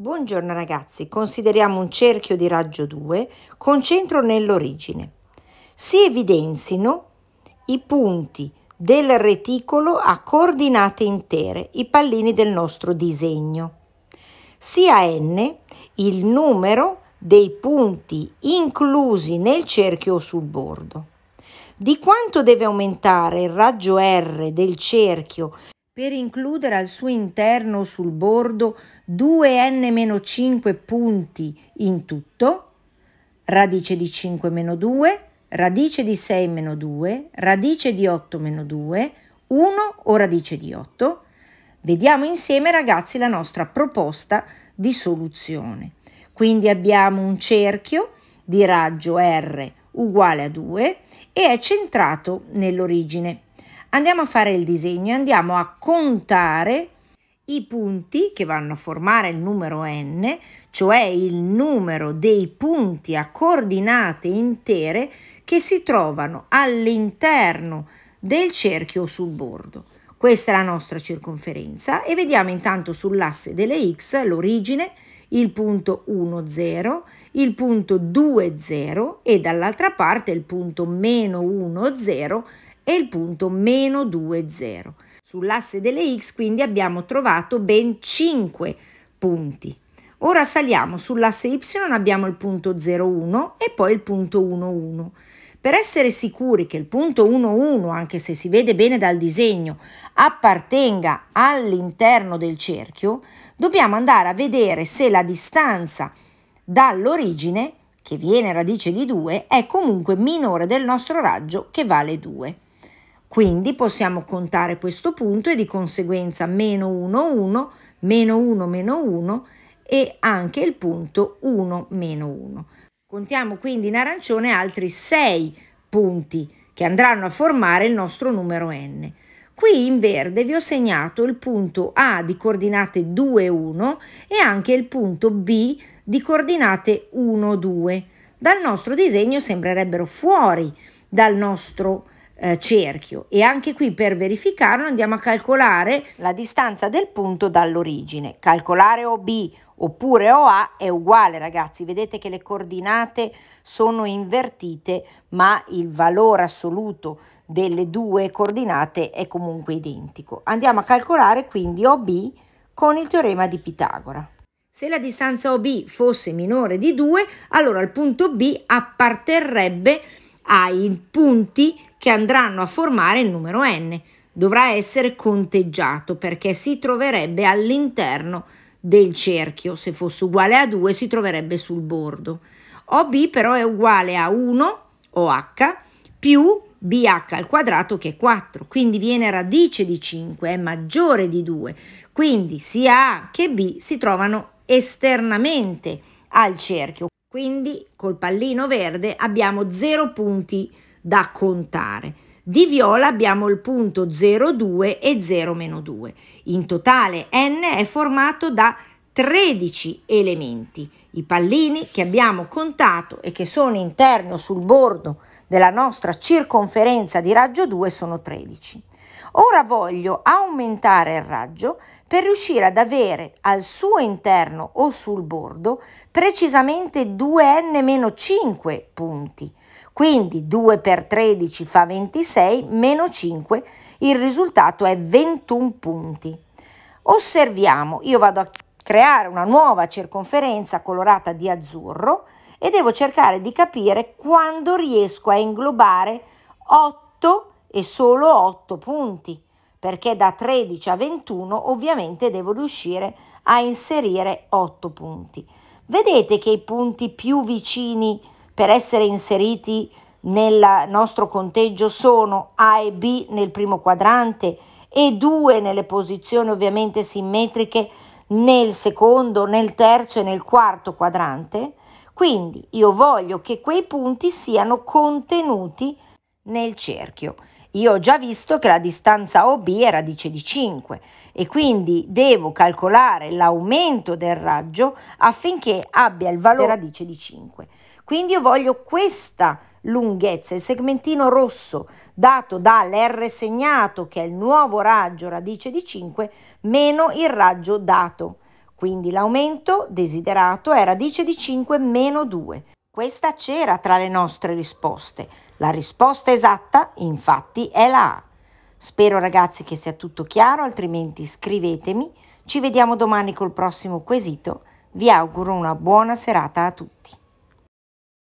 Buongiorno ragazzi, consideriamo un cerchio di raggio 2 con centro nell'origine. Si evidenzino i punti del reticolo a coordinate intere, i pallini del nostro disegno. Sia n il numero dei punti inclusi nel cerchio o sul bordo. Di quanto deve aumentare il raggio r del cerchio per includere al suo interno sul bordo 2n-5 punti in tutto, radice di 5-2, meno radice di 6-2, meno radice di 8-2, meno 1 o radice di 8. Vediamo insieme ragazzi la nostra proposta di soluzione. Quindi abbiamo un cerchio di raggio R uguale a 2 e è centrato nell'origine andiamo a fare il disegno e andiamo a contare i punti che vanno a formare il numero n, cioè il numero dei punti a coordinate intere che si trovano all'interno del cerchio sul bordo. Questa è la nostra circonferenza e vediamo intanto sull'asse delle x l'origine, il punto 1, 0, il punto 2, 0 e dall'altra parte il punto meno 1, 0 e il punto meno 2, 0. Sull'asse delle x quindi abbiamo trovato ben 5 punti. Ora saliamo sull'asse y, abbiamo il punto 0, 1 e poi il punto 1, 1. Per essere sicuri che il punto 1, 1, anche se si vede bene dal disegno, appartenga all'interno del cerchio, dobbiamo andare a vedere se la distanza dall'origine, che viene radice di 2, è comunque minore del nostro raggio che vale 2. Quindi possiamo contare questo punto e di conseguenza meno 1, 1, meno 1, meno 1 e anche il punto 1, meno 1. Contiamo quindi in arancione altri 6 punti che andranno a formare il nostro numero n. Qui in verde vi ho segnato il punto A di coordinate 2, 1 e anche il punto B di coordinate 1, 2. Dal nostro disegno sembrerebbero fuori dal nostro disegno eh, cerchio e anche qui per verificarlo andiamo a calcolare la distanza del punto dall'origine. Calcolare OB oppure OA è uguale ragazzi, vedete che le coordinate sono invertite ma il valore assoluto delle due coordinate è comunque identico. Andiamo a calcolare quindi OB con il teorema di Pitagora. Se la distanza OB fosse minore di 2, allora il punto B apparterrebbe ai punti che andranno a formare il numero n. Dovrà essere conteggiato perché si troverebbe all'interno del cerchio, se fosse uguale a 2 si troverebbe sul bordo. OB però è uguale a 1 OH più BH al quadrato che è 4, quindi viene radice di 5, è maggiore di 2, quindi sia A che B si trovano esternamente al cerchio. Quindi col pallino verde abbiamo 0 punti da contare. Di viola abbiamo il punto 0,2 e 0-2. In totale n è formato da 13 elementi. I pallini che abbiamo contato e che sono interno sul bordo della nostra circonferenza di raggio 2 sono 13. Ora voglio aumentare il raggio per riuscire ad avere al suo interno o sul bordo precisamente 2n-5 punti. Quindi 2 per 13 fa 26, meno 5, il risultato è 21 punti. Osserviamo, io vado a creare una nuova circonferenza colorata di azzurro e devo cercare di capire quando riesco a inglobare 8 e solo 8 punti, perché da 13 a 21 ovviamente devo riuscire a inserire 8 punti. Vedete che i punti più vicini per essere inseriti nel nostro conteggio sono A e B nel primo quadrante e 2 nelle posizioni ovviamente simmetriche nel secondo, nel terzo e nel quarto quadrante. Quindi io voglio che quei punti siano contenuti nel cerchio. Io ho già visto che la distanza OB è radice di 5 e quindi devo calcolare l'aumento del raggio affinché abbia il valore radice di 5. Quindi io voglio questa lunghezza. Il segmentino rosso dato dall'R segnato, che è il nuovo raggio radice di 5, meno il raggio dato. Quindi l'aumento desiderato è radice di 5 meno 2. Questa c'era tra le nostre risposte. La risposta esatta, infatti, è la A. Spero ragazzi che sia tutto chiaro, altrimenti scrivetemi. Ci vediamo domani col prossimo quesito. Vi auguro una buona serata a tutti.